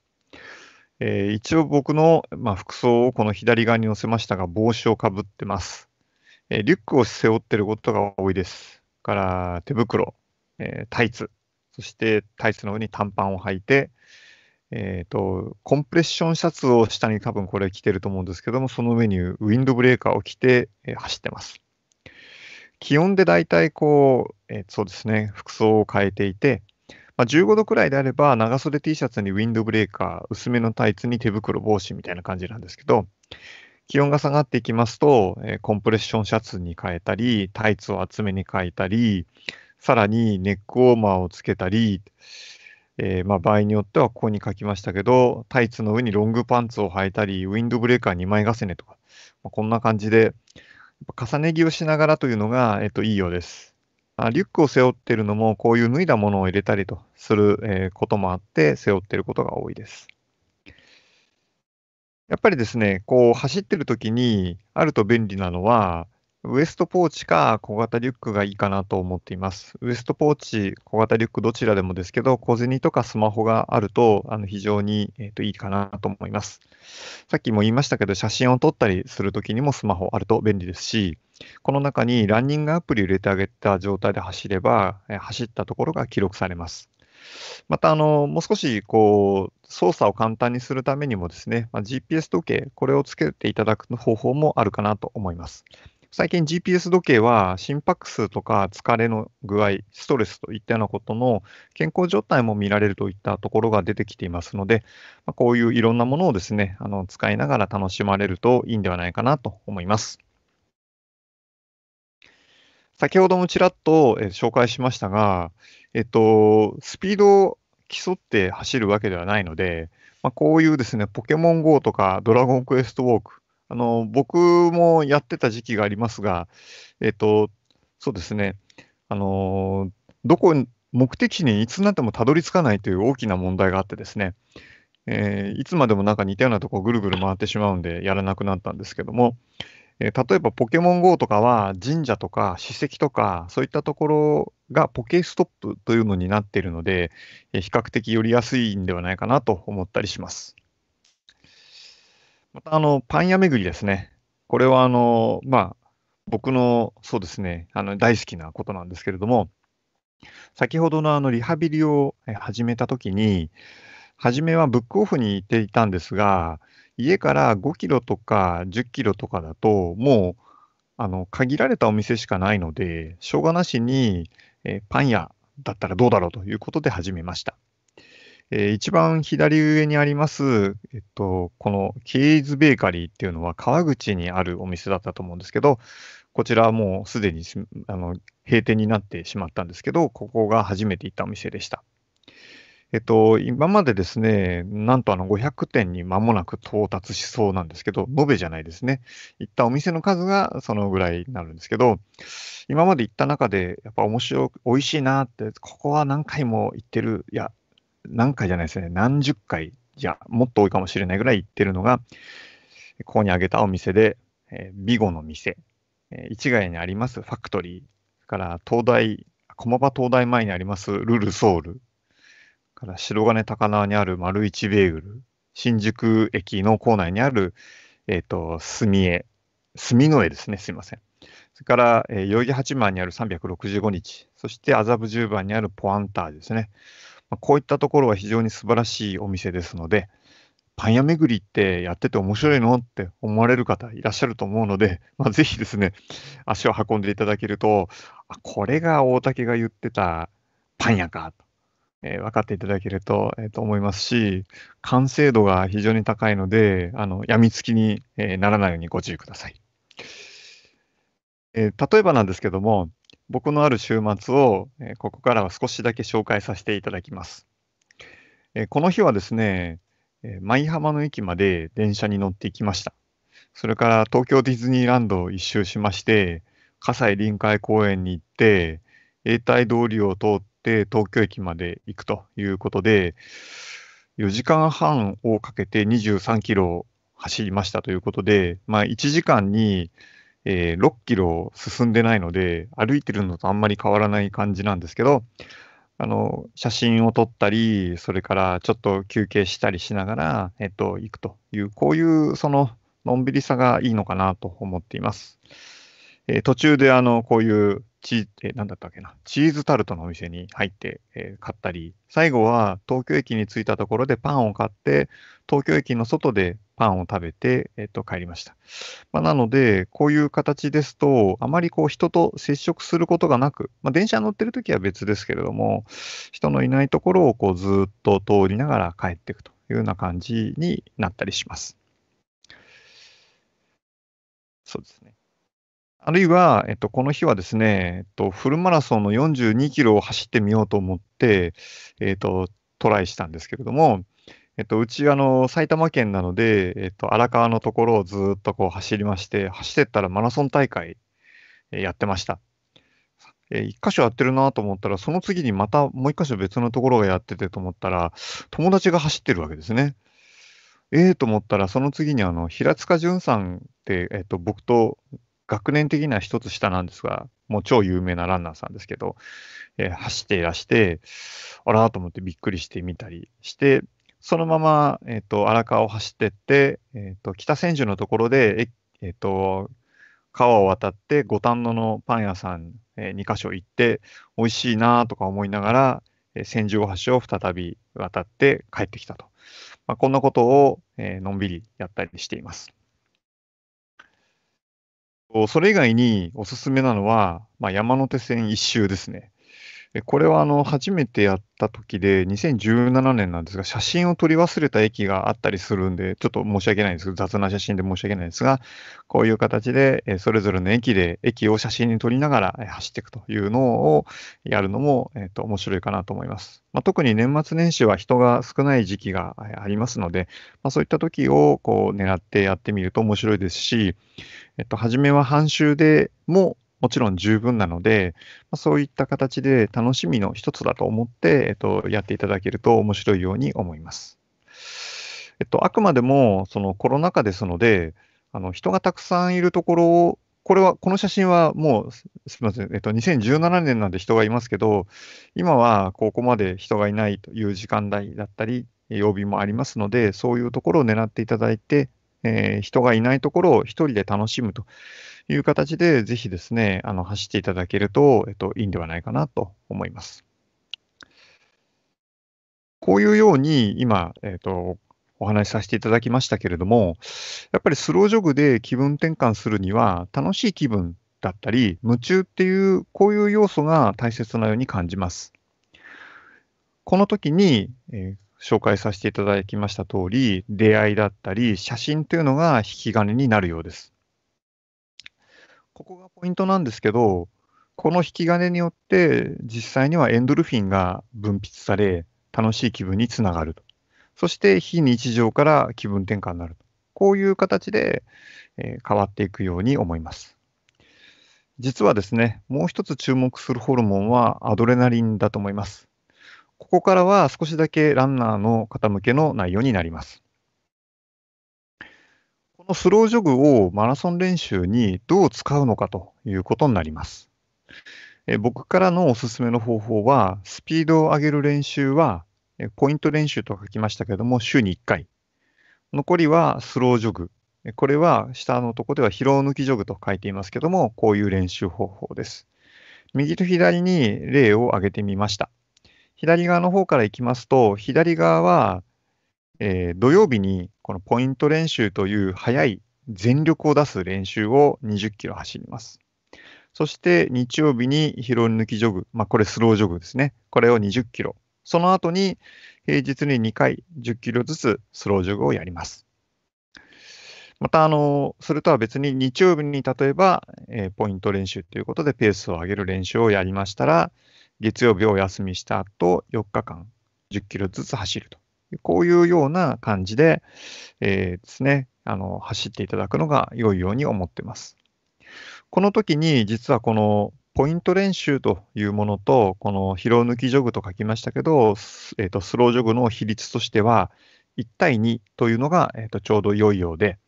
えー、一応僕の、まあ、服装をこの左側に載せましたが、帽子をかぶってます。えー、リュックを背負ってることが多いです。から手袋、えー、タイツ、そしてタイツの上に短パンを履いて、えーとコンプレッションシャツを下に多分これ着てると思うんですけども、その上にウィンドブレーカーを着て、えー、走ってます。気温で大体こう、えー、そうですね、服装を変えていて、まあ、15度くらいであれば、長袖 T シャツにウィンドブレーカー、薄めのタイツに手袋、帽子みたいな感じなんですけど、気温が下がっていきますと、えー、コンプレッションシャツに変えたり、タイツを厚めに変えたり、さらにネックウォーマーをつけたり、えー、まあ、場合によってはここに書きましたけど、タイツの上にロングパンツを履いたり、ウィンドブレーカー2枚重ねとか、まあ、こんな感じで、重ね着をしながらというのが、えっと、いいようです。あ、リュックを背負っているのも、こういう脱いだものを入れたりとする、えこともあって、背負っていることが多いです。やっぱりですね、こう走ってる時にあると便利なのは、ウエストポーチか小型リュックがいいかなと思っています。ウエストポーチ、小型リュックどちらでもですけど、小銭とかスマホがあるとあの非常に、えー、といいかなと思います。さっきも言いましたけど、写真を撮ったりするときにもスマホあると便利ですし、この中にランニングアプリを入れてあげた状態で走れば、え走ったところが記録されます。またあの、もう少しこう操作を簡単にするためにもですね、まあ、GPS 時計、これをつけていただく方法もあるかなと思います。最近 GPS 時計は心拍数とか疲れの具合、ストレスといったようなことの健康状態も見られるといったところが出てきていますので、まこういういろんなものをですね、あの使いながら楽しまれるといいんではないかなと思います。先ほどもちらっと、え紹介しましたが、えっと、スピードを競って走るわけではないので、まあ、こういうですね、ポケモン GO とかドラゴンクエストウォーク、あの、僕もやってた時期がありますが、えっと、そうですね、あの、どこ、目的地にいつになってもたどり着かないという大きな問題があってですね、えー、いつまでもなんか似たようなとこをぐるぐる回ってしまうんでやらなくなったんですけども、えー、例えばポケモン GO とかは神社とか史跡とかそういったところがポケストップというのになっているので、えー、比較的寄りやすいんではないかなと思ったりします。また、あの、パン屋巡りですね。これは、あの、まあ、僕の、そうですね、あの、大好きなことなんですけれども、先ほどのあの、リハビリを始めたときに、初めはブックオフに行っていたんですが、家から5キロとか10キロとかだと、もう、あの、限られたお店しかないので、しょうがなしに、えパン屋だったらどうだろうということで始めました。えー、一番左上にあります、えっと、このケイズベーカリーっていうのは川口にあるお店だったと思うんですけど、こちらはもうすでにあの閉店になってしまったんですけど、ここが初めて行ったお店でした。えっと、今までですね、なんとあの500点に間もなく到達しそうなんですけど、延べじゃないですね。行ったお店の数がそのぐらいになるんですけど、今まで行った中で、やっぱ面白い、美味しいなって、ここは何回も行ってる、いや、何回じゃないですね、何十回、じゃもっと多いかもしれないぐらい行ってるのが、ここに挙げたお店で、えー、ビゴの店、えー、市街にありますファクトリー、から東大、駒場東大前にありますルルソール、から白金高輪にある丸一ベーグル、新宿駅の構内にある、えっ、ー、と、墨絵、墨の絵ですね、すいません。それから、えー、代々木八幡にある365日、そして麻布十番にあるポアンターですね。まあ、こういったところは非常に素晴らしいお店ですので、パン屋巡りってやってて面白いのって思われる方いらっしゃると思うので、まあ、ぜひですね、足を運んでいただけると、あこれが大竹が言ってたパン屋かと、えー、分かっていただけると,、えー、と思いますし、完成度が非常に高いので、あの病みつきに、えならないようにご注意ください。えー、例えばなんですけども、僕のある週末を、えここからは少しだけ紹介させていただきます。えこの日はですね、え舞浜の駅まで電車に乗ってきました。それから東京ディズニーランドを一周しまして、葛西臨海公園に行って、永代通りを通って東京駅まで行くということで、4時間半をかけて23キロ走りましたということで、まあ、1時間にえー、6キロ進んでないので、歩いてるのとあんまり変わらない感じなんですけど、あの、写真を撮ったり、それからちょっと休憩したりしながら、えっと、行くという、こういうその、のんびりさがいいのかなと思っています。えー、途中であの、こういうチー、えなんだったっけな、チーズタルトのお店に入って、えー、買ったり、最後は東京駅に着いたところでパンを買って、東京駅の外でパンを食べて、えっと、帰りました。まあ、なので、こういう形ですと、あまりこう人と接触することがなく、まあ、電車に乗ってるときは別ですけれども、人のいないところをこうずっと通りながら帰っていくというような感じになったりします。そうですね。あるいは、えっと、この日はですね、えっと、フルマラソンの42キロを走ってみようと思って、えっと、トライしたんですけれども、えっと、うち、あの、埼玉県なので、えっと、荒川のところをずっとこう走りまして、走ってったらマラソン大会やってました。え一箇所やってるなと思ったら、その次にまたもう一箇所別のところがやっててと思ったら、友達が走ってるわけですね。ええー、と思ったら、その次にあの、平塚淳さんって、えっと、僕と学年的には一つ下なんですが、もう超有名なランナーさんですけど、えー、走っていらして、あらーと思ってびっくりしてみたりして、そのまま、えっと、荒川を走ってって、えっと、北千住のところで、えっと、川を渡って五反野のパン屋さん、えー、2箇所行って美味しいなとか思いながら、えー、千住大橋を再び渡って帰ってきたと、まあ、こんなことを、えー、のんびりやったりしていますそれ以外におすすめなのは、まあ、山手線一周ですねこれはあの初めてやった時で、2017年なんですが、写真を撮り忘れた駅があったりするんで、ちょっと申し訳ないんですけど、雑な写真で申し訳ないですが、こういう形で、それぞれの駅で駅を写真に撮りながら走っていくというのをやるのも、えっと、面白いかなと思います。まあ、特に年末年始は人が少ない時期がありますので、まあ、そういった時をこう狙ってやってみると面白いですし、えっと、初めは半周でももちろん十分なので、まそういった形で楽しみの一つだと思って、えっと、やっていただけると面白いように思います。えっと、あくまでもそのコロナ禍ですので、あの人がたくさんいるところを、これは、この写真はもう、すみません、えっと、2017年なんで人がいますけど、今はここまで人がいないという時間帯だったり、曜日もありますので、そういうところを狙っていただいて、えー、人がいないところを一人で楽しむという形で、ぜひですね、あの走っていただけると、えっと、いいんではないかなと思います。こういうように今、えっと、お話しさせていただきましたけれども、やっぱりスロージョグで気分転換するには、楽しい気分だったり、夢中っていう、こういう要素が大切なように感じます。この時に、えー、紹介させていただきました通り、出会いだったり、写真というのが引き金になるようです。ここがポイントなんですけど、この引き金によって実際にはエンドルフィンが分泌され、楽しい気分につながると。そして非日常から気分転換になると。こういう形で、え変わっていくように思います。実はですね、もう一つ注目するホルモンはアドレナリンだと思います。ここからは少しだけランナーの方向けの内容になります。このスロージョグをマラソン練習にどう使うのかということになります。え僕からのおすすめの方法は、スピードを上げる練習は、ポイント練習と書きましたけども、週に1回。残りはスロージョグ。これは下のとこでは疲労抜きジョグと書いていますけども、こういう練習方法です。右と左に例を挙げてみました。左側の方から行きますと、左側は、えー、土曜日にこのポイント練習という速い全力を出す練習を20キロ走ります。そして日曜日に疲労抜きジョグ、まあ、これスロージョグですね。これを20キロ。その後に平日に2回10キロずつスロージョグをやります。また、あの、それとは別に日曜日に例えば、えー、ポイント練習ということでペースを上げる練習をやりましたら、月曜日をお休みした後、4日間10キロずつ走ると。こういうような感じで、えー、ですね、あの、走っていただくのが良いように思ってます。この時に実はこのポイント練習というものと、この疲労抜きジョグと書きましたけど、えー、とスロージョグの比率としては、1対2というのが、えー、とちょうど良いようで、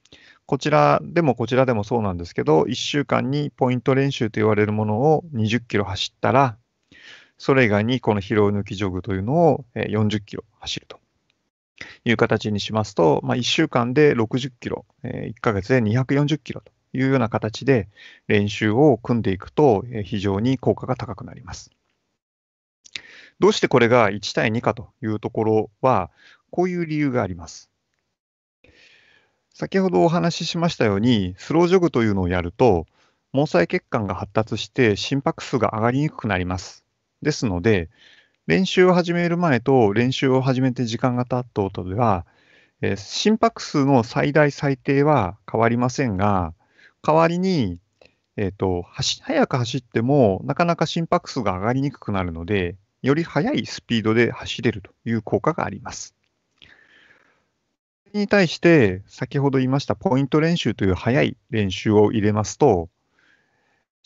こちらでもこちらでもそうなんですけど、1週間にポイント練習と言われるものを20キロ走ったら、それ以外にこの疲労抜きジョグというのを40キロ走るという形にしますと、まあ、1週間で60キロ、1ヶ月で240キロというような形で練習を組んでいくと非常に効果が高くなります。どうしてこれが1対2かというところは、こういう理由があります。先ほどお話ししましたように、スロージョグというのをやると、毛細血管が発達して心拍数が上がりにくくなります。ですので、練習を始める前と練習を始めて時間が経った後では、えー、心拍数の最大最低は変わりませんが、代わりに、えっ、ー、と、速く走ってもなかなか心拍数が上がりにくくなるので、より速いスピードで走れるという効果があります。に対して、先ほど言いましたポイント練習という速い練習を入れますと、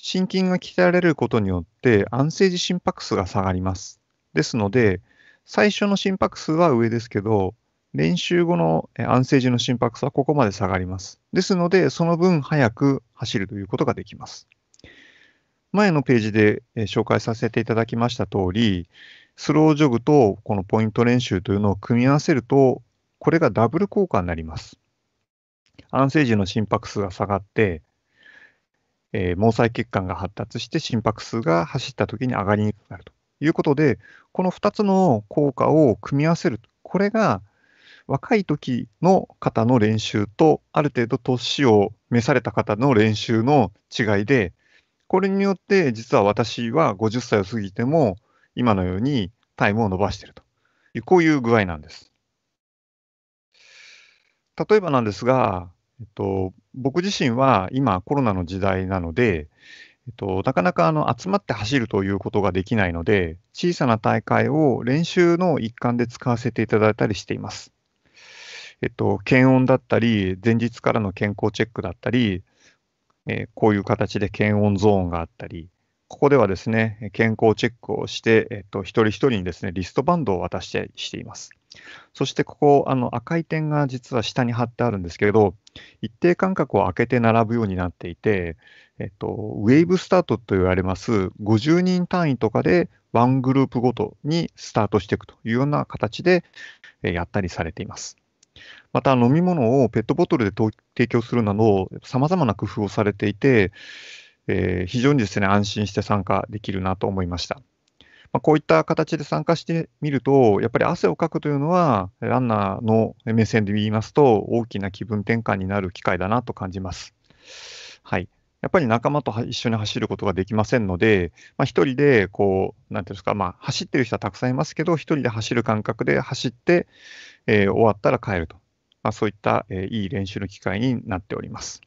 心筋が鍛えられることによって安静時心拍数が下がります。ですので、最初の心拍数は上ですけど、練習後の安静時の心拍数はここまで下がります。ですので、その分早く走るということができます。前のページで紹介させていただきました通り、スロージョグとこのポイント練習というのを組み合わせると、これがダブル効果になります。安静時の心拍数が下がって、えー、毛細血管が発達して心拍数が走った時に上がりにくくなるということで、この2つの効果を組み合わせる。これが若い時の方の練習と、ある程度年を召された方の練習の違いで、これによって実は私は50歳を過ぎても今のようにタイムを伸ばしているという、こういう具合なんです。例えばなんですが、えっと、僕自身は今コロナの時代なので、えっと、なかなかあの集まって走るということができないので、小さな大会を練習の一環で使わせていただいたりしています。えっと、検温だったり、前日からの健康チェックだったり、えー、こういう形で検温ゾーンがあったり、ここではですね、健康チェックをして、えっと、一人一人にですね、リストバンドを渡してしています。そしてここ、あの赤い点が実は下に貼ってあるんですけれど、一定間隔を空けて並ぶようになっていて、えっと、ウェーブスタートと言われます、50人単位とかで1グループごとにスタートしていくというような形でやったりされています。また飲み物をペットボトルで提供するなど、さまざまな工夫をされていて、えー、非常にですね、安心して参加できるなと思いました。まあ、こういった形で参加してみると、やっぱり汗をかくというのは、ランナーの目線で言いますと、大きな気分転換になる機会だなと感じます。はい。やっぱり仲間と一緒に走ることができませんので、まあ、一人で、こう、なんていうんですか、まあ、走ってる人はたくさんいますけど、1人で走る感覚で走って、えー、終わったら帰ると。まあ、そういった、えー、いい練習の機会になっております。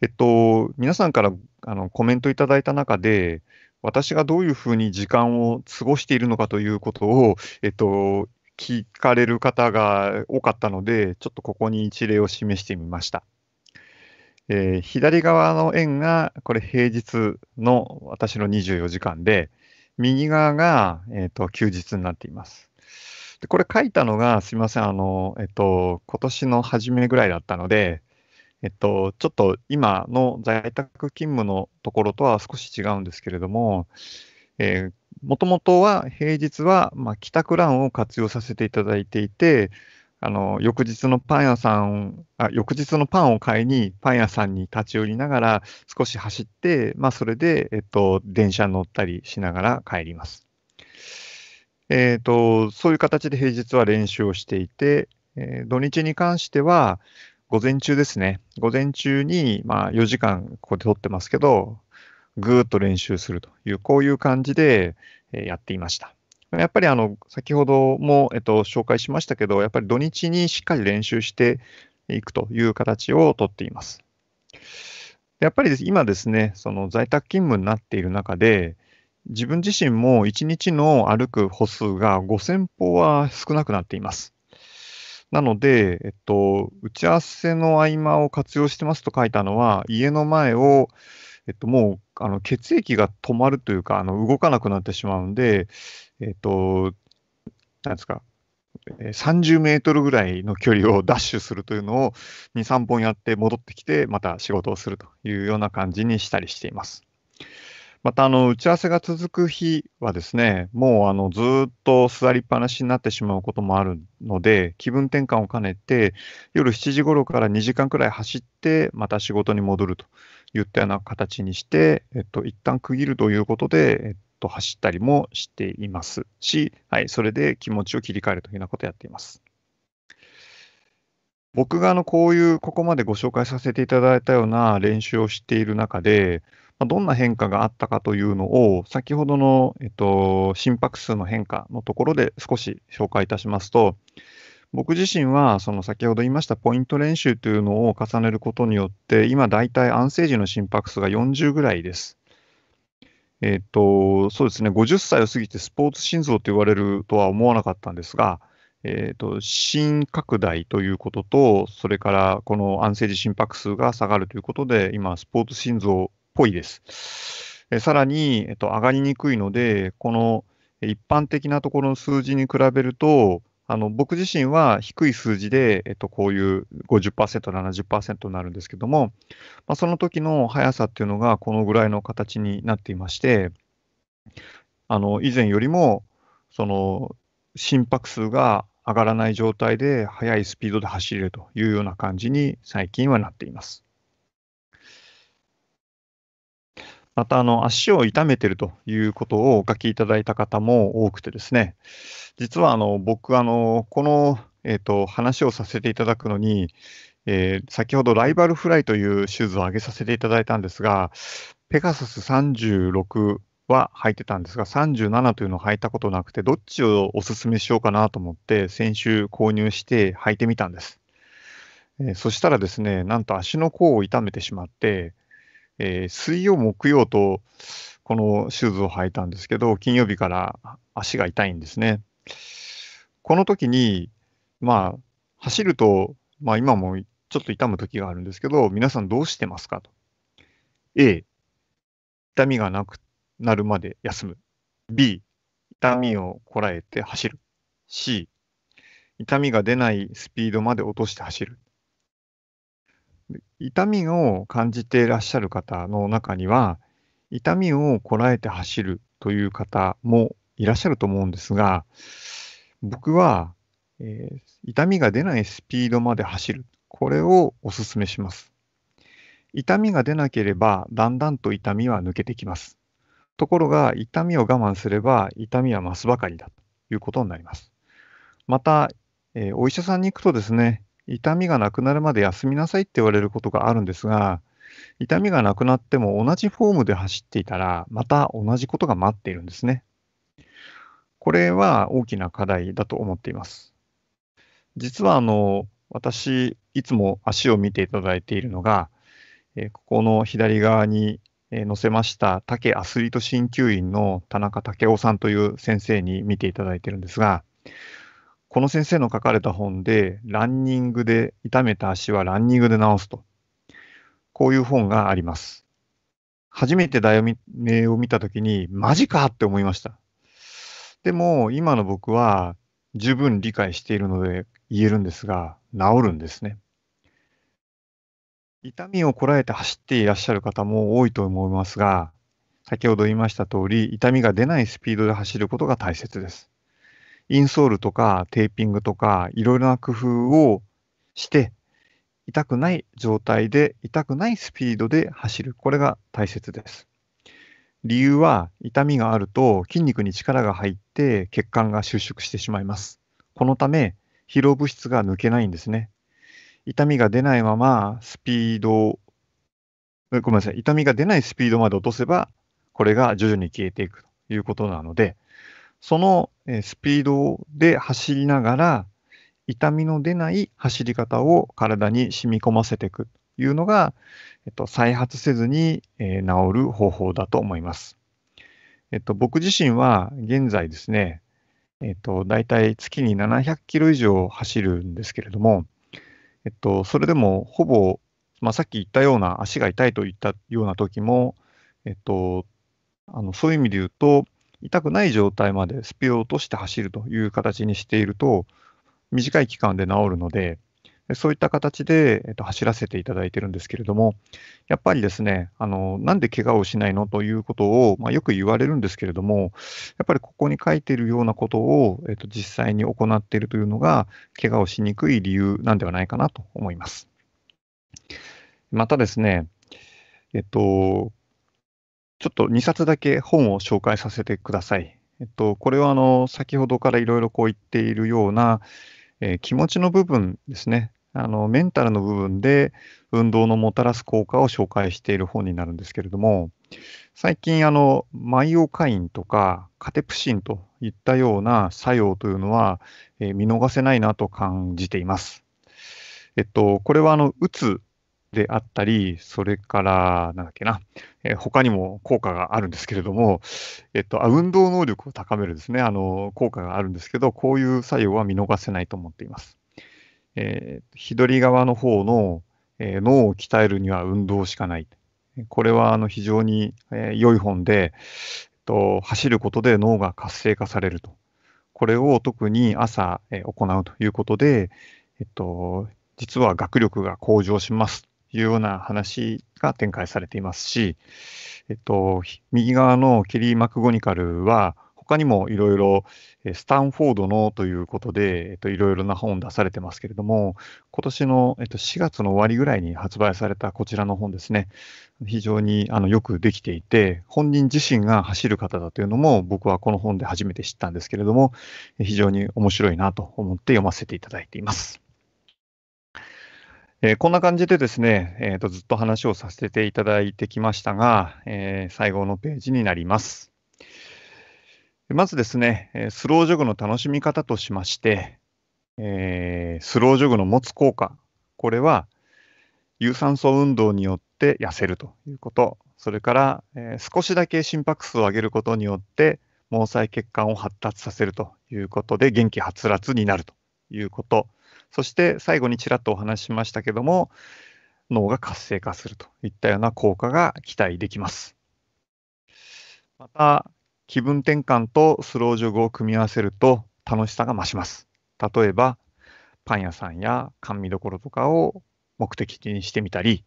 えっと、皆さんからあのコメントいただいた中で、私がどういうふうに時間を過ごしているのかということを、えっと、聞かれる方が多かったので、ちょっとここに一例を示してみました。えー、左側の円が、これ平日の私の24時間で、右側が、えっと、休日になっています。でこれ書いたのが、すみません、あの、えっと、今年の初めぐらいだったので、えっと、ちょっと今の在宅勤務のところとは少し違うんですけれども、えもともとは平日は、まあ、帰宅欄を活用させていただいていて、あの翌日のパン屋さんあ、翌日のパンを買いにパン屋さんに立ち寄りながら少し走って、まあ、それで、えっと、電車に乗ったりしながら帰ります。えっ、ー、と、そういう形で平日は練習をしていて、えー、土日に関しては、午前中ですね。午前中に、まあ、4時間ここで撮ってますけど、ぐーっと練習するという、こういう感じでやっていました。やっぱりあの、先ほども、えっと、紹介しましたけど、やっぱり土日にしっかり練習していくという形をとっています。やっぱり今ですね、その在宅勤務になっている中で、自分自身も1日の歩く歩数が5000歩は少なくなっています。なので、えっと、打ち合わせの合間を活用してますと書いたのは、家の前を、えっと、もうあの血液が止まるというか、あの動かなくなってしまうんで、えっと、なんですか、30メートルぐらいの距離をダッシュするというのを2、3本やって戻ってきて、また仕事をするというような感じにしたりしています。また、あの、打ち合わせが続く日はですね、もう、あの、ずっと座りっぱなしになってしまうこともあるので、気分転換を兼ねて、夜7時頃から2時間くらい走って、また仕事に戻るといったような形にして、えっと、一旦区切るということで、えっと、走ったりもしていますし、はい、それで気持ちを切り替えるというようなことをやっています。僕があのこういうここまでご紹介させていただいたような練習をしている中でまどんな変化があったかというのを、先ほどの、えっと、心拍数の変化のところで少し紹介いたしますと、僕自身はその先ほど言いましたポイント練習というのを重ねることによって、今大体安静時の心拍数が40ぐらいです。えっと、そうですね、50歳を過ぎてスポーツ心臓と言われるとは思わなかったんですが、えっと、と心拡大ということと、それからこの安静時心拍数が下がるということで、今、スポーツ心臓ぽいです。えさらに、えっと、上がりにくいので、この一般的なところの数字に比べると、あの僕自身は低い数字で、えっと、こういう50%、70%になるんですけども、まあ、その時の速さっていうのがこのぐらいの形になっていまして、あの以前よりもその心拍数が上がらない状態で速いスピードで走れるというような感じに最近はなっています。またあの足を痛めてるということをお書きいただいた方も多くてですね、実はあの僕あの、この、えと、話をさせていただくのに、え先ほどライバルフライというシューズを上げさせていただいたんですが、ペガサス36は履いてたんですが、37というのを履いたことなくて、どっちをお勧めしようかなと思って、先週購入して履いてみたんです。えそしたらですね、なんと足の甲を痛めてしまって、えー、水曜、木曜とこのシューズを履いたんですけど、金曜日から足が痛いんですね。この時に、まあ、走ると、まあ、今もちょっと痛む時があるんですけど、皆さんどうしてますかと。A、痛みがなくなるまで休む。B、痛みをこらえて走る。C、痛みが出ないスピードまで落として走る。痛みを感じていらっしゃる方の中には、痛みをこらえて走るという方もいらっしゃると思うんですが、僕は、えー、痛みが出ないスピードまで走る。これをお勧めします。痛みが出なければ、だんだんと痛みは抜けてきます。ところが、痛みを我慢すれば、痛みは増すばかりだということになります。また、えー、お医者さんに行くとですね、痛みがなくなるまで休みなさいって言われることがあるんですが、痛みがなくなっても同じフォームで走っていたら、また同じことが待っているんですね。これは大きな課題だと思っています。実はあの、私、いつも足を見ていただいているのが、えここの左側に載せました竹アスリート鍼灸院の田中武雄さんという先生に見ていただいてるんですが、この先生の書かれた本で、ランニングで、痛めた足はランニングで治すと。こういう本があります。初めて題名を見たときに、マジかって思いました。でも、今の僕は十分理解しているので言えるんですが、治るんですね。痛みをこらえて走っていらっしゃる方も多いと思いますが、先ほど言いました通り、痛みが出ないスピードで走ることが大切です。インソールとかテーピングとか、いろいろな工夫をして、痛くない状態で、痛くないスピードで走る。これが大切です。理由は、痛みがあると筋肉に力が入って血管が収縮してしまいます。このため、疲労物質が抜けないんですね。痛みが出ないまま、スピードごめんなさい、痛みが出ないスピードまで落とせば、これが徐々に消えていくということなので、そのスピードで走りながら、痛みの出ない走り方を体に染み込ませていくというのが、えっと、再発せずに、え治る方法だと思います。えっと、僕自身は現在ですね、えっと、大体月に700キロ以上走るんですけれども、えっと、それでもほぼ、まあ、さっき言ったような足が痛いといったような時も、えっと、あのそういう意味で言うと、痛くない状態までスピードを落として走るという形にしていると、短い期間で治るので、そういった形で、えっと、走らせていただいてるんですけれども、やっぱりですね、あのなんで怪我をしないのということを、まあ、よく言われるんですけれども、やっぱりここに書いているようなことを、えっと、実際に行っているというのが、怪我をしにくい理由なんではないかなと思います。またですね、えっと、ちょっと2冊だけ本を紹介させてください。えっと、これはあの先ほどからいろいろこう言っているような、えー、気持ちの部分ですねあの、メンタルの部分で運動のもたらす効果を紹介している本になるんですけれども、最近あの、マイオカインとかカテプシンといったような作用というのは、えー、見逃せないなと感じています。えっと、これはあの、うつであったり、それから、なんだっけな、えー、他にも効果があるんですけれども、えっと、運動能力を高めるですね、あの、効果があるんですけど、こういう作用は見逃せないと思っています。えー、左側の方の、えー、脳を鍛えるには運動しかない。これはあの非常に、え良い本で、えっと、走ることで脳が活性化されると。これを特に朝、え行うということで、えっと、実は学力が向上します。いうような話が展開されていますし、えっと、右側のケリー・マクゴニカルは、他にもいろいろスタンフォードのということで、いろいろな本出されてますけれども、今年の4月の終わりぐらいに発売されたこちらの本ですね、非常にあのよくできていて、本人自身が走る方だというのも、僕はこの本で初めて知ったんですけれども、非常に面白いなと思って読ませていただいています。えー、こんな感じでですね、えーと、ずっと話をさせていただいてきましたが、えー、最後のページになります。まずですね、スロージョグの楽しみ方としまして、えー、スロージョグの持つ効果、これは有酸素運動によって痩せるということ、それから、えー、少しだけ心拍数を上げることによって毛細血管を発達させるということで元気はつらつになるということ、そして最後にちらっとお話ししましたけども、脳が活性化するといったような効果が期待できます。また、気分転換とスロージョグを組み合わせると楽しさが増します。例えば、パン屋さんや甘味処とかを目的にしてみたり、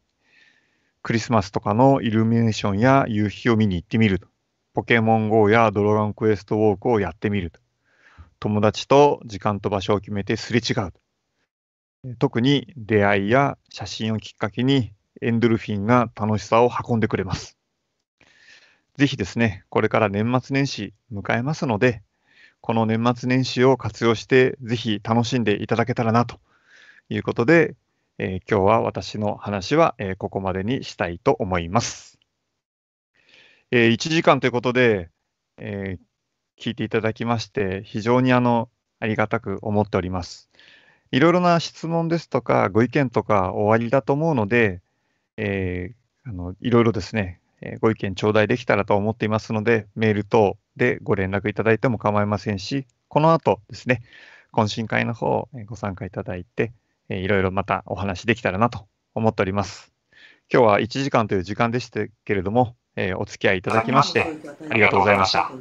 クリスマスとかのイルミネーションや夕日を見に行ってみると。ポケモン GO やドラゴンクエストウォークをやってみると。友達と時間と場所を決めてすれ違う特に出会いや写真をきっかけにエンドルフィンが楽しさを運んでくれます。ぜひですね、これから年末年始迎えますので、この年末年始を活用して、ぜひ楽しんでいただけたらなということで、えー、今日は私の話は、えー、ここまでにしたいと思います。えー、1時間ということで、え聞いていただきまして、非常にあのありがたく思っております。いろいろな質問ですとか、ご意見とかおありだと思うので、えー、あのいろいろですね、えご意見頂戴できたらと思っていますので、メール等でご連絡いただいても構いませんし、この後ですね、懇親会の方、ご参加いただいて、いろいろまたお話できたらなと思っております。今日は1時間という時間でしたけれども、えー、お付き合いいただきまして、ありがとうございました。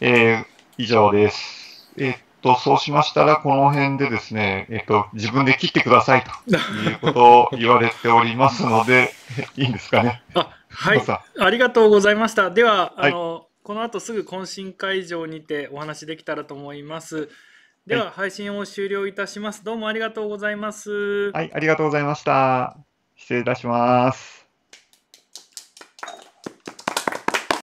えー、以上です。えーと、そうしましたら、この辺でですね、えっと、自分で切ってくださいということを言われておりますので、いいんですかね。あはい、ありがとうございました。では、あの、はい、この後すぐ懇親会場にてお話できたらと思います。では、配信を終了いたします。どうもありがとうございます。はい、ありがとうございました。失礼いたします。